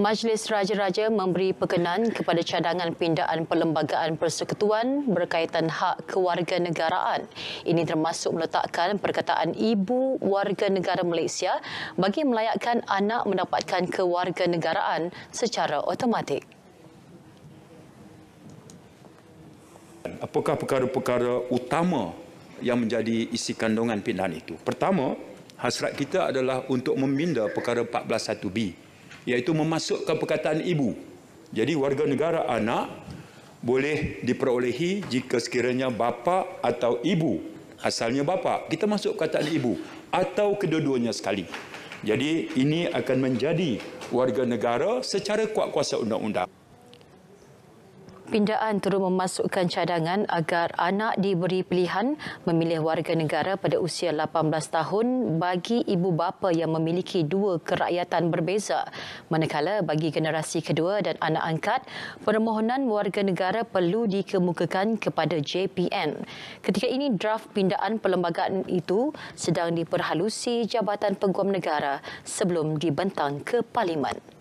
Majlis Raja-Raja memberi perkenan kepada cadangan pindaan Perlembagaan Persekutuan berkaitan hak kewarganegaraan. Ini termasuk meletakkan perkataan ibu warga negara Malaysia bagi melayakkan anak mendapatkan kewarganegaraan secara automatik. Apakah perkara-perkara utama yang menjadi isi kandungan pindaan itu? Pertama, hasrat kita adalah untuk meminda perkara 14.1b iaitu memasukkan perkataan ibu. Jadi warga negara anak boleh diperolehi jika sekiranya bapa atau ibu asalnya bapa. Kita masuk perkataan ibu atau kedua-duanya sekali. Jadi ini akan menjadi warga negara secara kuat kuasa undang-undang. Pindaan turut memasukkan cadangan agar anak diberi pilihan memilih warga negara pada usia 18 tahun bagi ibu bapa yang memiliki dua kerakyatan berbeza. Manakala bagi generasi kedua dan anak angkat, permohonan warga negara perlu dikemukakan kepada JPN. Ketika ini, draft pindaan perlembagaan itu sedang diperhalusi Jabatan Peguam Negara sebelum dibentang ke Parlimen.